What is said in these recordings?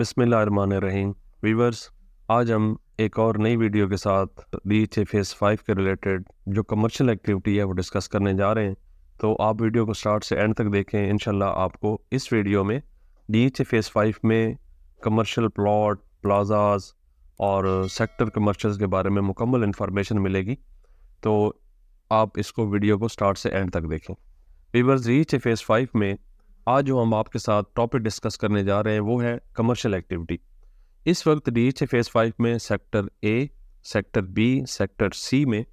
रहीम viewers आज हम एक और नई वीडियो के साथ D H F S five के रिलेटेड जो कमर्शियल एक्टिविटी है वो डिस्कस करने जा रहे हैं तो आप वीडियो को स्टार्ट से एंड तक देखें इन आपको इस वीडियो में D H F S five में कमर्शियल प्लाट प्लाजाज और सेक्टर कमर्शल के बारे में मुकम्मल इन्फॉर्मेशन मिलेगी तो आप इसको वीडियो को स्टार्ट से एंड तक देखें viewers D H F S five में आज जो हम आपके साथ टॉपिक डिस्कस करने जा रहे हैं वो है कमर्शियल एक्टिविटी इस वक्त डी एच फेज़ फाइव में sector A sector B sector C में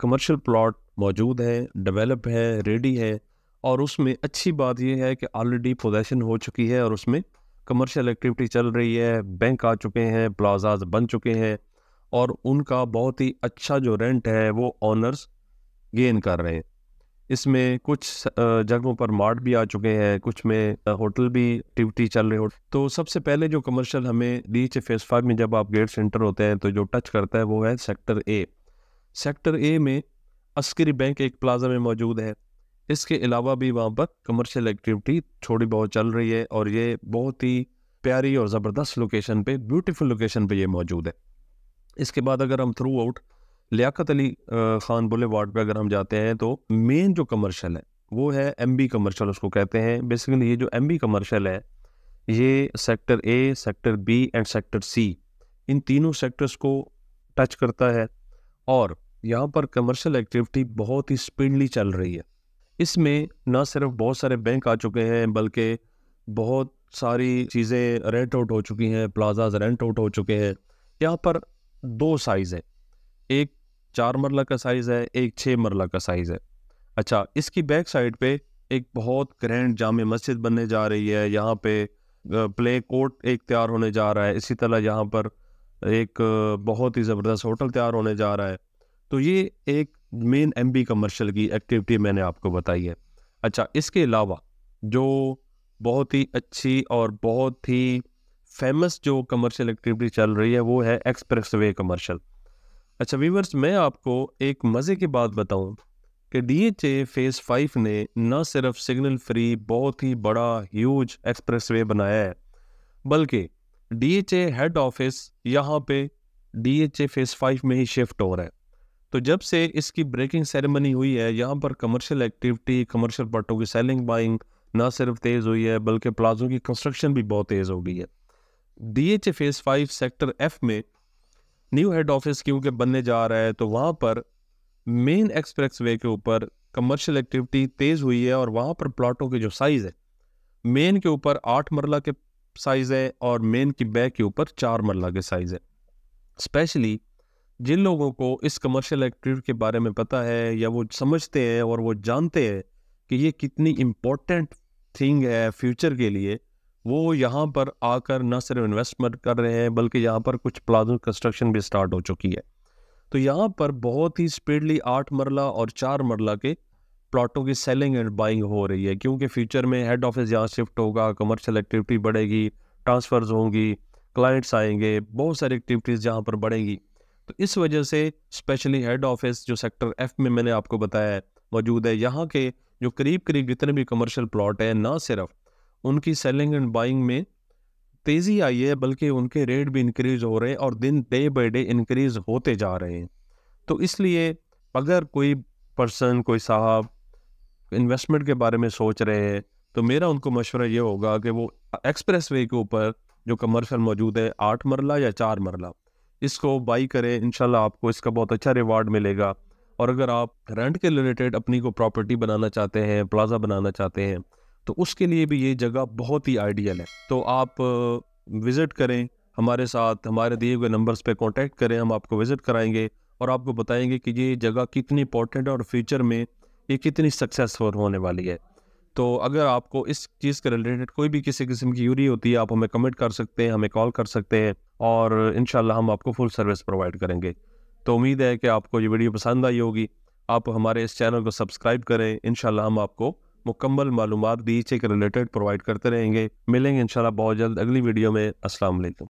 कमर्शियल प्लॉट मौजूद हैं डेवलप है रेडी है और उसमें अच्छी बात यह है कि ऑलरेडी पोजेशन हो चुकी है और उसमें कमर्शियल एक्टिविटी चल रही है बैंक आ चुके हैं प्लाजाज बन चुके हैं और उनका बहुत ही अच्छा जो रेंट है वो ऑनर्स गेन कर रहे हैं इसमें कुछ जगहों पर मार्ट भी आ चुके हैं कुछ में होटल भी एक्टिविटी चल रही हो तो सबसे पहले जो कमर्शियल हमें रीच फेस फाइव में जब आप गेट सेंटर होते हैं तो जो टच करता है वो है सेक्टर ए सेक्टर ए में अस्करी बैंक एक प्लाजा में मौजूद है इसके अलावा भी वहाँ पर कमर्शियल एक्टिविटी थोड़ी बहुत चल रही है और ये बहुत ही प्यारी और ज़बरदस्त लोकेशन पे ब्यूटीफुल लोकेशन पे ये मौजूद है इसके बाद अगर हम throughout Liaquat Ali Khan ward पर अगर हम जाते हैं तो मेन जो कमर्शल है वो है एम बी कमर्शल उसको कहते हैं बेसिकली ये जो एम बी कमर्शल है ये sector A sector B and sector C इन तीनों सेक्टर्स को टच करता है और यहाँ पर कमर्शियल एक्टिविटी बहुत ही स्पीडली चल रही है इसमें ना सिर्फ बहुत सारे बैंक आ चुके हैं बल्कि बहुत सारी चीज़ें रेंट आउट हो चुकी हैं प्लाजाज रेंट आउट हो चुके हैं यहाँ पर दो साइज़ है एक चार मरला का साइज़ है एक छः मरला का साइज़ है अच्छा इसकी बैक साइड पे एक बहुत ग्रैंड जाम मस्जिद बनने जा रही है यहाँ पे प्ले कोर्ट एक तैयार होने जा रहा है इसी तरह यहाँ पर एक बहुत ही ज़बरदस्त होटल तैयार होने जा रहा है तो ये एक मेन एम बी कमर्शल की एक्टिविटी मैंने आपको बताई है अच्छा इसके अलावा जो बहुत ही अच्छी और बहुत ही फेमस जो कमर्शियल एक्टिविटी चल रही है वो है एक्सप्रेस वे कमर्शल अच्छा वीवर्स मैं आपको एक मज़े की बात बताऊं कि डीएचए फेज़ फाइव ने न सिर्फ सिग्नल फ्री बहुत ही बड़ा ह्यूज एक्सप्रेसवे बनाया है बल्कि डीएचए हेड ऑफिस यहाँ पे डीएचए फेज़ फाइव में ही शिफ्ट हो रहा है तो जब से इसकी ब्रेकिंग सेरेमनी हुई है यहाँ पर कमर्शियल एक्टिविटी कमर्शियल पट्टों की सेलिंग बाइंग ना सिर्फ तेज़ हुई है बल्कि प्लाजों की कंस्ट्रक्शन भी बहुत तेज़ हो गई है DHA phase five sector F में न्यू हेड ऑफिस क्योंकि बनने जा रहा है तो वहाँ पर मेन एक्सप्रेस वे के ऊपर कमर्शियल एक्टिविटी तेज़ हुई है और वहाँ पर प्लाटों की जो साइज़ है मेन के ऊपर आठ मरला के साइज़ है और मेन की बैक के ऊपर चार मरला के साइज़ है स्पेशली जिन लोगों को इस कमर्शियल एक्टिविटी के बारे में पता है या वो समझते हैं और वो जानते हैं कि ये कितनी इम्पोर्टेंट थिंग है फ्यूचर के लिए वो यहाँ पर आकर न सिर्फ इन्वेस्टमेंट कर रहे हैं बल्कि यहाँ पर कुछ प्लाजो कंस्ट्रक्शन भी स्टार्ट हो चुकी है तो यहाँ पर बहुत ही स्पीडली आठ मरला और चार मरला के प्लाटों की सेलिंग एंड बाइंग हो रही है क्योंकि फ्यूचर में हेड ऑफिस यहाँ शिफ्ट होगा कमर्शियल एक्टिविटी बढ़ेगी ट्रांसफ़र्स होंगी क्लाइंट्स आएंगे बहुत सारी एक्टिविटीज़ यहाँ पर बढ़ेंगी तो इस वजह से स्पेशली हेड ऑफिस जो सेक्टर एफ में मैंने आपको बताया है मौजूद है यहाँ के जो करीब करीब जितने भी कमर्शियल प्लॉट हैं ना सिर्फ उनकी सेलिंग एंड बाइंग में तेज़ी आई है बल्कि उनके रेट भी इंक्रीज हो रहे हैं और दिन डे बाई डे इंक्रीज होते जा रहे हैं तो इसलिए अगर कोई पर्सन कोई साहब इन्वेस्टमेंट के बारे में सोच रहे हैं तो मेरा उनको मशवरा ये होगा कि वो एक्सप्रेस वे के ऊपर जो कमर्शल मौजूद है आठ मरला या चार मरला इसको बाई करें इनशाला आपको इसका बहुत अच्छा रिवार्ड मिलेगा और अगर आप रेंट के रिलेटेड अपनी को प्रॉपर्टी बनाना चाहते हैं प्लाजा बनाना चाहते हैं तो उसके लिए भी ये जगह बहुत ही आइडियल है तो आप विज़िट करें हमारे साथ हमारे दिए हुए नंबर्स पे कांटेक्ट करें हम आपको विज़िट कराएंगे और आपको बताएंगे कि ये जगह कितनी इंपॉर्टेंट है और फ्यूचर में ये कितनी सक्सेसफुल होने वाली है तो अगर आपको इस चीज़ के रिलेटेड कोई भी किसी किस्म की यूरी होती है आप हमें कमेंट कर सकते हैं हमें कॉल कर सकते हैं और इन हम आपको फुल सर्विस प्रोवाइड करेंगे तो उम्मीद है कि आपको ये वीडियो पसंद आई होगी आप हमारे इस चैनल को सब्सक्राइब करें इन हम आपको मुकम्मल मालूम बीच एक रिलेटेड प्रोवाइड करते रहेंगे मिलेंगे इंशाल्लाह बहुत जल्द अगली वीडियो में अस्सलाम